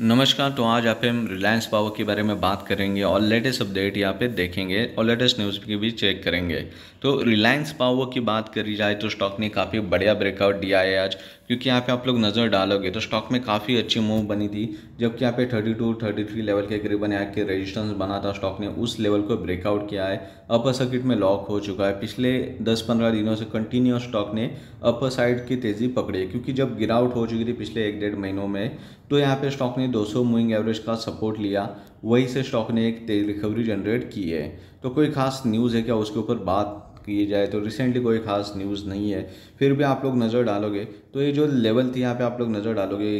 नमस्कार तो आज आप हम रिलायंस पावर के बारे में बात करेंगे और लेटेस्ट अपडेट यहाँ पे देखेंगे और लेटेस्ट न्यूज़ की भी चेक करेंगे तो रिलायंस पावर की बात करी जाए तो स्टॉक ने काफ़ी बढ़िया ब्रेकआउट दिया है आज क्योंकि यहाँ पे आप लोग नज़र डालोगे तो स्टॉक में काफ़ी अच्छी मूव बनी थी जबकि यहाँ पे थर्टी 33 लेवल के करीबन यहाँ के रजिस्टेंस बना था स्टॉक ने उस लेवल को ब्रेकआउट किया है अपर सर्किट में लॉक हो चुका है पिछले दस पंद्रह दिनों से कंटिन्यू स्टॉक ने अपर साइड की तेज़ी पकड़ी क्योंकि जब गिरावट हो चुकी थी पिछले एक डेढ़ महीनों में तो यहाँ पर स्टॉक ने ने 200 मूविंग एवरेज का सपोर्ट लिया वहीं से स्टॉक ने एक तेज रिकवरी जनरेट की है तो कोई खास न्यूज़ है क्या उसके ऊपर बात की जाए तो रिसेंटली कोई खास न्यूज़ नहीं है फिर भी आप लोग नज़र डालोगे तो ये जो लेवल थी यहाँ पे आप लोग नज़र डालोगे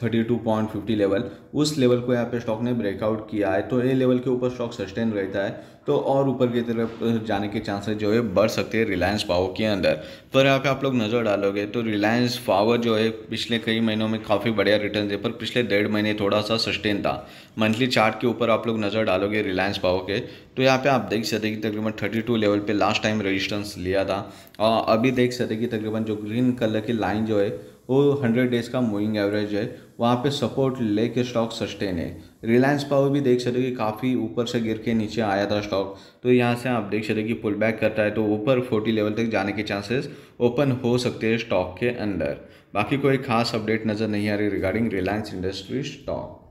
32.50 लेवल उस लेवल को यहाँ पे स्टॉक ने ब्रेकआउट किया है तो ये लेवल के ऊपर स्टॉक सस्टेन रहता है तो और ऊपर की तरफ जाने के चांसेस जो है बढ़ सकते हैं रिलायंस पावर के अंदर पर यहाँ पे आप लोग नज़र डालोगे तो रिलायंस पावर जो है पिछले कई महीनों में काफ़ी बढ़िया रिटर्न है पर पिछले डेढ़ महीने थोड़ा सा सस्टेन था मंथली चार्ट के ऊपर आप लोग नज़र डालोगे रिलायंस पावर के तो यहाँ पे आप देख सकते कि तकरीबन थर्टी लेवल पर लास्ट टाइम रजिस्टेंस लिया था और अभी देख सकते कि तकरीबन जो ग्रीन कलर की लाइन जो है वो हंड्रेड डेज का मूविंग एवरेज है वहाँ पे सपोर्ट लेके स्टॉक सस्टेन है रिलायंस पावर भी देख सकते हो कि काफ़ी ऊपर से गिर के नीचे आया था स्टॉक तो यहाँ से आप देख सकते हो कि पुल बैक करता है तो ऊपर फोर्टी लेवल तक जाने के चांसेस ओपन हो सकते हैं स्टॉक के अंदर बाकी कोई खास अपडेट नज़र नहीं आ रही रिगार्डिंग रिलायंस इंडस्ट्री स्टॉक